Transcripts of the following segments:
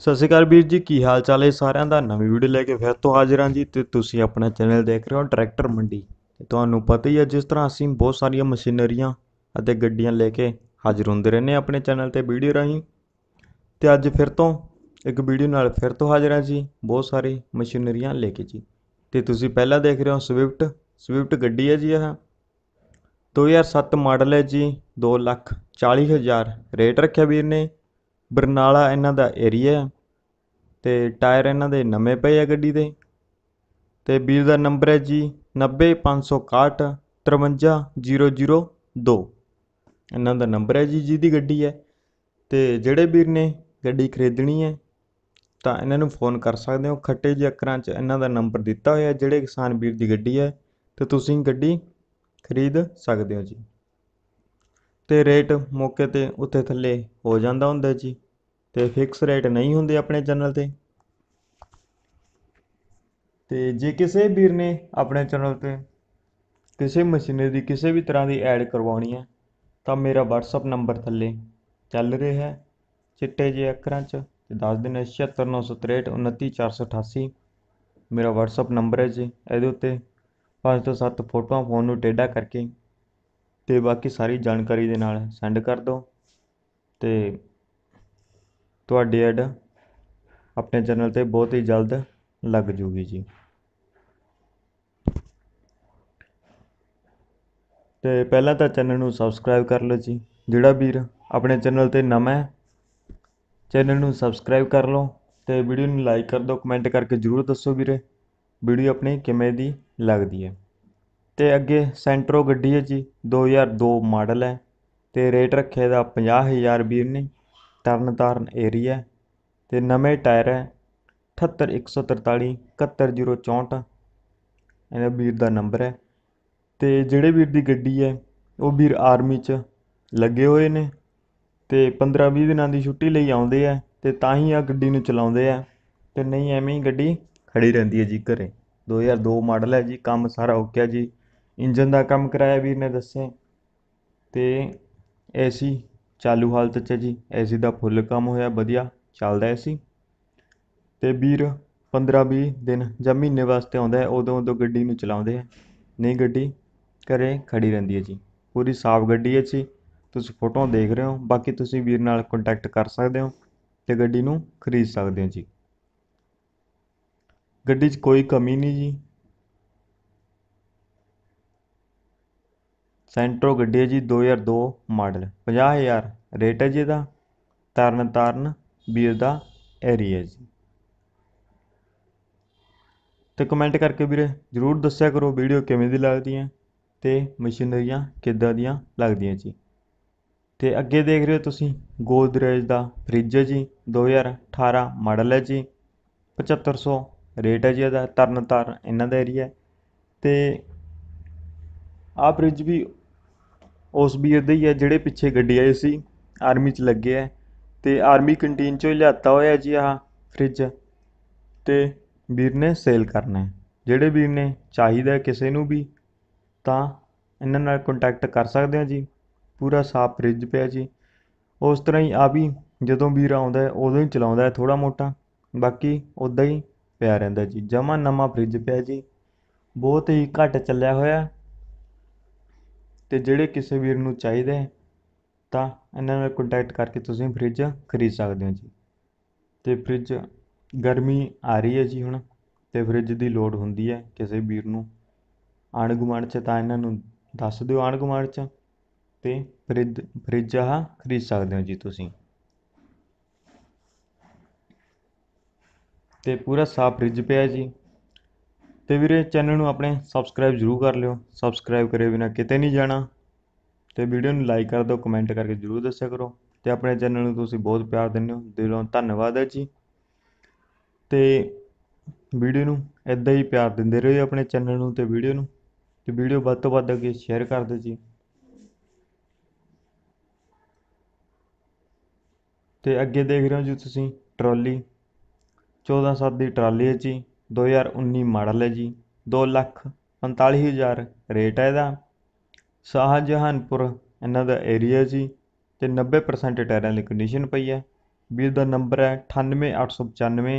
ਸਤਿ ਸ਼੍ਰੀ ਅਕਾਲ ਵੀਰ ਜੀ ਕੀ ਹਾਲ ਚਾਲ ਹੈ ਸਾਰਿਆਂ ਦਾ ਨਵੀਂ ਵੀਡੀਓ ਲੈ ਕੇ ਫਿਰ ਤੋਂ ਹਾਜ਼ਰ ਹਾਂ ਜੀ ਤੇ ਤੁਸੀਂ ਆਪਣਾ ਚੈਨਲ ਦੇਖ ਰਹੇ ਹੋ ਟਰੈਕਟਰ ਮੰਡੀ ਤੁਹਾਨੂੰ ਪਤਾ ਹੀ ਹੈ ਜਿਸ ਤਰ੍ਹਾਂ ਅਸੀਂ ਬਹੁਤ ਸਾਰੀਆਂ ਮਸ਼ੀਨਰੀਆਂ ਅਤੇ ਗੱਡੀਆਂ ਲੈ ਕੇ ਹਾਜ਼ਰ ਹੁੰਦੇ ਰਹਿੰਦੇ ਆਪਣੇ ਚੈਨਲ ਤੇ ਵੀਡੀਓ ਰਾਹੀਂ ਤੇ ਅੱਜ ਫਿਰ ਤੋਂ ਇੱਕ ਵੀਡੀਓ ਨਾਲ ਫਿਰ ਤੋਂ ਹਾਜ਼ਰ ਹਾਂ ਜੀ ਬਹੁਤ ਸਾਰੀ ਮਸ਼ੀਨਰੀਆਂ ਲੈ ਕੇ ਜੀ ਤੇ ਤੁਸੀਂ ਪਹਿਲਾਂ ਦੇਖ ਰਹੇ ਹੋ ਸਵਿਫਟ ਸਵਿਫਟ ਗੱਡੀ ਹੈ ਜੀ ਇਹ 2007 ਮਾਡਲ ਹੈ ਜੀ 2 ਲੱਖ 40 ਹਜ਼ਾਰ ਰੇਟ ਰੱਖਿਆ ਵੀਰ ਨੇ ਬਰਨਾਲਾ ਇਹਨਾਂ ਦਾ ਏਰੀਆ ਹੈ ਤੇ ਟਾਇਰ ਇਹਨਾਂ ਦੇ ਨਵੇਂ ਪਏ ਆ ਗੱਡੀ ਦੇ ਤੇ ਵੀਰ ਦਾ ਨੰਬਰ ਹੈ ਜੀ 90561 ਇਹਨਾਂ ਦਾ ਨੰਬਰ ਹੈ ਜੀ ਜਿਹਦੀ ਗੱਡੀ ਹੈ ਤੇ ਜਿਹੜੇ ਵੀਰ ਨੇ ਗੱਡੀ ਖਰੀਦਣੀ ਹੈ ਤਾਂ ਇਹਨਾਂ ਨੂੰ ਫੋਨ ਕਰ ਸਕਦੇ ਹੋ ਖੱਟੇ ਜਿਹੇ ਅੱਖਰਾਂ 'ਚ ਇਹਨਾਂ ਦਾ ਨੰਬਰ ਦਿੱਤਾ ਹੋਇਆ ਜਿਹੜੇ ਕਿਸਾਨ ਵੀਰ ਦੀ ਗੱਡੀ ਹੈ ਤੇ ਤੁਸੀਂ ਗੱਡੀ ਖਰੀਦ ਸਕਦੇ ਹੋ ਜੀ ਤੇ ਰੇਟ ਮੌਕੇ 'ਤੇ ਉੱਤੇ ਥੱਲੇ ਹੋ ਜਾਂਦਾ ਹੁੰਦਾ ਜੀ ਤੇ ਫਿਕਸ ਰੇਟ ਨਹੀਂ ਹੁੰਦੇ ਆਪਣੇ ਚੈਨਲ 'ਤੇ ਤੇ ਜੇ ਕਿਸੇ ਵੀਰ ਨੇ ਆਪਣੇ ਚੈਨਲ 'ਤੇ ਕਿਸੇ ਮਸ਼ੀਨਰੀ ਦੀ ਕਿਸੇ ਵੀ ਤਰ੍ਹਾਂ ਦੀ ਐਡ ਕਰਵਾਉਣੀ ਹੈ ਤਾਂ ਮੇਰਾ ਵਟਸਐਪ ਨੰਬਰ ਥੱਲੇ ਚੱਲ ਰਿਹਾ ਹੈ ਚਿੱਟੇ ਜੇ ਅੱਖਰਾਂ 'ਚ ਤੇ ਦੱਸ ਦੇਣਾ ਛਿਹੱਤਰ ਮੇਰਾ ਵਟਸਐਪ ਨੰਬਰ ਹੈ ਜੀ ਇਹਦੇ ਉੱਤੇ ਪੰਜ ਤੋਂ ਸੱਤ ਫੋਟੋਆਂ ਫ਼ੋਨ ਨੂੰ ਟੇਡਾ ਕਰਕੇ ਅਤੇ ਬਾਕੀ ਸਾਰੀ ਜਾਣਕਾਰੀ ਦੇ ਨਾਲ ਸੈਂਡ ਕਰ ਦਿਓ ਅਤੇ ਤੁਹਾਡੀ ਐਡ ਆਪਣੇ ਚੈਨਲ 'ਤੇ ਬਹੁਤ ਹੀ ਜਲਦ ਲੱਗ ਜੂਗੀ ਜੀ ਤੇ ਪਹਿਲਾਂ ਤਾਂ ਚੈਨਲ ਨੂੰ ਸਬਸਕ੍ਰਾਈਬ ਕਰ ਲਓ ਜੀ ਜਿਹੜਾ ਵੀਰ ਆਪਣੇ ਚੈਨਲ ਤੇ ਨਵਾਂ ਹੈ ਚੈਨਲ ਨੂੰ ਸਬਸਕ੍ਰਾਈਬ ਕਰ ਲਓ ਤੇ ਵੀਡੀਓ ਨੂੰ ਲਾਈਕ ਕਰ ਦਿਓ ਕਮੈਂਟ ਕਰਕੇ ਜਰੂਰ ਦੱਸੋ ਵੀਰੇ ਵੀਡੀਓ ਆਪਣੀ ਕਿਵੇਂ ਦੀ ਲੱਗਦੀ ਹੈ ਤੇ ਅੱਗੇ ਸੈਂਟਰੋ ਗੱਡੀ ਹੈ ਜੀ 2002 ਮਾਡਲ ਹੈ ਤੇ ਰੇਟ ਰੱਖਿਆ ਦਾ 50000 ਵੀਰ ਨੇ ਤਰਨ ਤਾਰਨ ਏਰੀਆ ਤੇ ਨਵੇਂ ਟਾਇਰ ਹੈ 78143 ਇੱਕ ਇਹਦਾ ਵੀਰ ਦਾ ਨੰਬਰ ਹੈ ਤੇ ਜਿਹੜੇ ਵੀਰ ਦੀ ਗੱਡੀ ਹੈ ਉਹ ਵੀਰ ਆਰਮੀ 'ਚ ਲੱਗੇ ਹੋਏ ਨੇ ਤੇ 15-20 ਦਿਨਾਂ ਦੀ ਛੁੱਟੀ ਲਈ ਆਉਂਦੇ ਆ ਤੇ ਤਾਂ ਹੀ ਆ ਗੱਡੀ ਨੂੰ ਚਲਾਉਂਦੇ ਆ ਤੇ ਨਹੀਂ ਐਵੇਂ ਹੀ ਗੱਡੀ ਖੜੀ ਰਹਿੰਦੀ ਹੈ ਜੀ ਘਰੇ 2002 ਮਾਡਲ ਹੈ ਜੀ ਕੰਮ ਸਾਰਾ ਓਕੇ ਹੈ ਜੀ ਇੰਜਨ ਦਾ ਕੰਮ ਕਰਾਇਆ ਵੀਰ ਨੇ ਦੱਸਿਆ ਤੇ ਐਸੀ ਚਾਲੂ ਹਾਲਤ 'ਚ ਜੀ ਐਸੀ ਦਾ ਫੁੱਲ ਕੰਮ ਹੋਇਆ ਵਧੀਆ ਚੱਲਦਾ ਐਸੀ ਸੀ ਵੀਰ 15 20 ਦਿਨ ਜਾਂ ਮਹੀਨੇ ਵਾਸਤੇ ਆਉਂਦਾ ਉਦੋਂ ਉਦੋਂ ਗੱਡੀ ਨੂੰ ਚਲਾਉਂਦੇ ਆ ਨਹੀਂ ਗੱਡੀ ਘਰੇ ਖੜੀ ਰਹਿੰਦੀ ਹੈ ਜੀ ਪੂਰੀ ਸਾਫ਼ ਗੱਡੀ ਹੈ ਜੀ ਤੁਸੀਂ ਫੋਟੋਆਂ ਦੇਖ ਰਹੇ ਹੋ ਬਾਕੀ ਤੁਸੀਂ ਵੀਰ ਨਾਲ ਕੰਟੈਕਟ ਕਰ ਸਕਦੇ ਹੋ ਤੇ ਗੱਡੀ ਨੂੰ ਖਰੀਦ ਸਕਦੇ ਹੋ ਜੀ ਗੱਡੀ 'ਚ ਕੋਈ ਕਮੀ ਨਹੀਂ ਜੀ ਸੈਂਟਰੋ ਗੱਡੀ ਹੈ ਜੀ 2002 ਮਾਡਲ 50000 ਰੇਟ ਹੈ ਜੀ ਇਹਦਾ ਤਰਨ ਤਰਨ ਵੀਰ ਦਾ ਏਰੀਆ ਜੀ ਤੇ ਕਮੈਂਟ ਕਰਕੇ ਵੀਰੇ ਜਰੂਰ ਦੱਸਿਆ ਕਰੋ ਵੀਡੀਓ ਕਿਵੇਂ ਦੀ ਲੱਗਦੀ ਹੈ ਤੇ ਮਸ਼ੀਨਰੀਆਂ ਕਿੱਦਾਂ ਦੀਆਂ ਲੱਗਦੀਆਂ ਜੀ ਤੇ ਅੱਗੇ ਦੇਖ ਰਹੇ ਹੋ ਤੁਸੀਂ ਗੋਦਰੇਜ ਦਾ ਫ੍ਰਿਜ ਹੈ ਜੀ 2018 ਮਾਡਲ ਹੈ ਜੀ 7500 ਰੇਟ ਹੈ ਜੀ ਇਹਦਾ ਤਰਨ ਇਹਨਾਂ ਦਾ ਏਰੀਆ ਤੇ ਆ ਫ੍ਰਿਜ ਵੀ ਉਸ ਵੀਰ ਦੇ ਹੀ ਹੈ ਜਿਹੜੇ ਪਿੱਛੇ ਗੱਡੀ ਆਏ ਸੀ ਆਰਮੀ 'ਚ ਲੱਗੇ ਆ ਤੇ ਆਰਮੀ ਕੰਟੀਨ 'ਚੋਂ ਲਿਆਤਾ ਹੋਇਆ ਜੀ ਆਹ ਫ੍ਰਿਜ ਤੇ ਵੀਰ ਨੇ ਸੇਲ ਕਰਨਾ ਜਿਹੜੇ ਵੀਰ ਨੇ ਚਾਹੀਦਾ ਕਿਸੇ ਨੂੰ ਵੀ ਤਾਂ ਇਹਨਾਂ ਨਾਲ ਕੰਟੈਕਟ ਕਰ ਸਕਦੇ ਹੋ ਜੀ ਪੂਰਾ ਸਾਫ ਫ੍ਰਿਜ ਪਿਆ ਜੀ ਉਸ ਤਰ੍ਹਾਂ ਹੀ ਆ ਵੀ ਜਦੋਂ ਵੀਰ ਆਉਂਦਾ ਹੈ ਉਦੋਂ ਹੀ ਚਲਾਉਂਦਾ ਹੈ ਥੋੜਾ ਮੋਟਾ ਬਾਕੀ ਉਦਾਂ ਹੀ ਪਿਆ ਰਹਿੰਦਾ ਜੀ ਜਮਾ ਨਵਾਂ ਫ੍ਰਿਜ ਪਿਆ ਜੀ ਬਹੁਤ ਹੀ ਘੱਟ ਚੱਲਿਆ ਹੋਇਆ ਅਤੇ ਜਿਹੜੇ ਕਿਸੇ ਵੀਰ ਨੂੰ ਚਾਹੀਦਾ ਹੈ ਤਾਂ ਇਹਨਾਂ ਨਾਲ ਕੋਂਟੈਕਟ ਕਰਕੇ ਤੁਸੀਂ ਫਰਿੱਜ ਖਰੀਦ ਸਕਦੇ ਹੋ ਜੀ ਅਤੇ ਫਰਿੱਜ ਗਰਮੀ ਆ ਰਹੀ ਹੈ ਜੀ ਹੁਣ ਅਤੇ ਫਰਿੱਜ ਦੀ ਲੋੜ ਹੁੰਦੀ ਹੈ ਕਿਸੇ ਵੀਰ ਨੂੰ ਆਂਢ ਗੁਆਂਢ 'ਚ ਤਾਂ ਇਹਨਾਂ ਨੂੰ ਦੱਸ ਦਿਓ ਆਂਢ ਗੁਆਂਢ 'ਚ ਅਤੇ ਫਰਿੱਜ ਫਰਿੱਜ ਆਹ ਖਰੀਦ ਸਕਦੇ ਹੋ ਜੀ ਤੁਸੀਂ ਅਤੇ ਪੂਰਾ ਸਾਫ਼ ਫਰਿੱਜ ਪਿਆ ਜੀ ਤੇ ਵੀਰੇ ਚੈਨਲ ਨੂੰ ਆਪਣੇ ਸਬਸਕ੍ਰਾਈਬ ਜ਼ਰੂਰ ਕਰ ਲਿਓ ਸਬਸਕ੍ਰਾਈਬ ਕਰੇ ਬਿਨਾ ਕਿਤੇ ਨਹੀਂ ਜਾਣਾ ਤੇ ਵੀਡੀਓ ਨੂੰ ਲਾਈਕ ਕਰ ਦਿਓ ਕਮੈਂਟ ਕਰਕੇ ਜ਼ਰੂਰ ਦੱਸਿਆ ਕਰੋ ਤੇ ਆਪਣੇ ਚੈਨਲ ਨੂੰ ਤੁਸੀਂ ਬਹੁਤ ਪਿਆਰ ਦਿੰਦੇ ਹੋ ਦਿਲੋਂ ਧੰਨਵਾਦ ਹੈ ਜੀ ਤੇ ਵੀਡੀਓ ਨੂੰ ਇਦਾਂ ਹੀ ਪਿਆਰ ਦਿੰਦੇ ਰਹੋ ਆਪਣੇ ਚੈਨਲ ਨੂੰ ਤੇ ਵੀਡੀਓ ਨੂੰ ਤੇ ਵੀਡੀਓ ਵੱਧ ਤੋਂ ਵੱਧ ਅੱਗੇ ਸ਼ੇਅਰ ਕਰ ਦਿਓ ਜੀ ਤੇ ਅੱਗੇ ਦੇਖ ਰਹੇ ਹੋ ਜੀ ਤੁਸੀਂ ਟਰਾਲੀ 14 7 ਦੀ ਟਰਾਲੀ ਹੈ ਜੀ 2019 ਮਾਡਲ ਹੈ ਜੀ 2 ਲੱਖ 45000 ਰੇਟ ਹੈ ਇਹਦਾ ਸ਼ਾਹਜਹਾਨਪੁਰ ਇਹਨਾਂ ਦਾ ਏਰੀਆ ਜੀ ਤੇ 90% ਟਾਇਰਾਂ ਦੀ ਕੰਡੀਸ਼ਨ ਪਈ ਹੈ ਵੀਰ ਦਾ ਨੰਬਰ ਹੈ 98895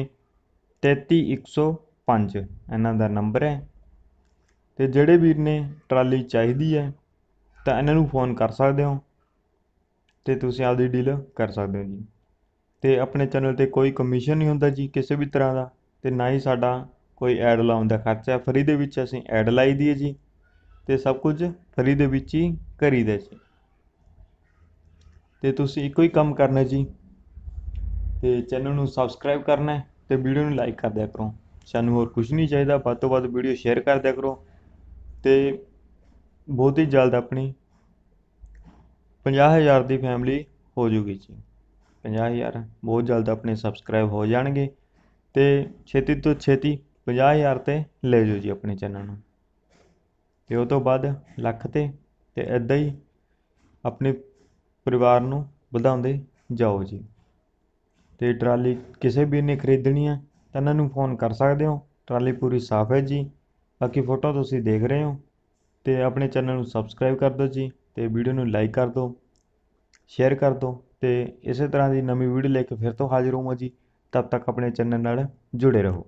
33105 ਇਹਨਾਂ ਦਾ ਨੰਬਰ ਹੈ ਤੇ ਜਿਹੜੇ ਵੀਰ ਨੇ ਟਰਾਲੀ ਚਾਹੀਦੀ ਹੈ ਤਾਂ ਇਹਨਾਂ ਨੂੰ ਫੋਨ ਕਰ ਸਕਦੇ ਹੋ ਤੇ ਤੁਸੀਂ ਆਪਦੀ ਡੀਲ ਕਰ ਸਕਦੇ ਹੋ ਜੀ ਤੇ ਆਪਣੇ ਚੈਨਲ 'ਤੇ ਕੋਈ ਕਮਿਸ਼ਨ ਨਹੀਂ ਹੁੰਦਾ ਜੀ ਕਿਸੇ ਵੀ ਤਰ੍ਹਾਂ ਦਾ ਤੇ ਨਾ ਹੀ ਸਾਡਾ ਕੋਈ ਐਡ ਲਾਉਣ ਦਾ ਖਰਚਾ ਫਰੀ ਦੇ ਵਿੱਚ ਅਸੀਂ ਐਡ ਲਾਈ ਦੀ ਹੈ ਜੀ ਤੇ ਸਭ ਕੁਝ ਫਰੀ ਦੇ ਵਿੱਚ ਹੀ ਕਰੀ ਦੇ ਜੀ ਤੇ ਤੁਸੀਂ ਇੱਕੋ ਹੀ ਕੰਮ ਕਰਨਾ ਜੀ ਤੇ ਚੈਨਲ ਨੂੰ ਸਬਸਕ੍ਰਾਈਬ ਕਰਨਾ ਤੇ ਵੀਡੀਓ ਨੂੰ ਲਾਈਕ ਕਰ ਦਿਆ ਕਰੋ ਸਾਨੂੰ ਹੋਰ ਕੁਝ ਨਹੀਂ ਚਾਹੀਦਾ ਵੱਧ ਤੋਂ ਵੱਧ ਵੀਡੀਓ ਸ਼ੇਅਰ ਕਰ ਦਿਆ ਕਰੋ ਤੇ ਬਹੁਤ ਹੀ ਜਲਦ ਆਪਣੀ 50000 ਦੀ ਫੈਮਿਲੀ ਹੋ ਜੂਗੀ ਜੀ 50000 ਬਹੁਤ ਜਲਦ ਆਪਣੇ ਸਬਸਕ੍ਰਾਈਬ ਹੋ ਜਾਣਗੇ ਤੇ ਛੇਤੀ ਤੋਂ ਛੇਤੀ 50000 'ਤੇ ਲੈ ਜਾਓ ਜੀ ਆਪਣੇ ਚੈਨਲ ਨੂੰ ਤੇ ਉਹ ਤੋਂ ਬਾਅਦ ਲੱਖ 'ਤੇ ਤੇ ਐਦਾਂ ਹੀ ਆਪਣੇ ਪਰਿਵਾਰ ਨੂੰ ਵਧਾਉਂਦੇ ਜਾਓ ਜੀ ਤੇ ਟਰਾਲੀ ਕਿਸੇ ਵੀ ਨੇ ਖਰੀਦਣੀ ਹੈ ਤਾਂ ਇਹਨਾਂ ਨੂੰ ਫੋਨ ਕਰ ਸਕਦੇ ਹੋ ਟਰਾਲੀ ਪੂਰੀ ਸਾਫ਼ ਹੈ ਜੀ ਬਾਕੀ ਫੋਟੋ ਤੁਸੀਂ ਦੇਖ ਰਹੇ ਹੋ ਤੇ ਆਪਣੇ ਚੈਨਲ ਨੂੰ ਸਬਸਕ੍ਰਾਈਬ ਕਰ ਦਿਓ ਜੀ ਤੇ ਵੀਡੀਓ ਨੂੰ ਲਾਈਕ ਕਰ ਦਿਓ ਸ਼ੇਅਰ ਕਰ ਦਿਓ ਤੇ ਇਸੇ ਤਰ੍ਹਾਂ ਦੀ ਨਵੀਂ ਵੀਡੀਓ ਲੈ ਕੇ ਫਿਰ ਤੋਂ ਹਾਜ਼ਰ ਹੋਵਾਂ ਜੀ ਤਦ ਤੱਕ ਆਪਣੇ ਚੈਨਲ ਨਾਲ ਜੁੜੇ ਰਹੋ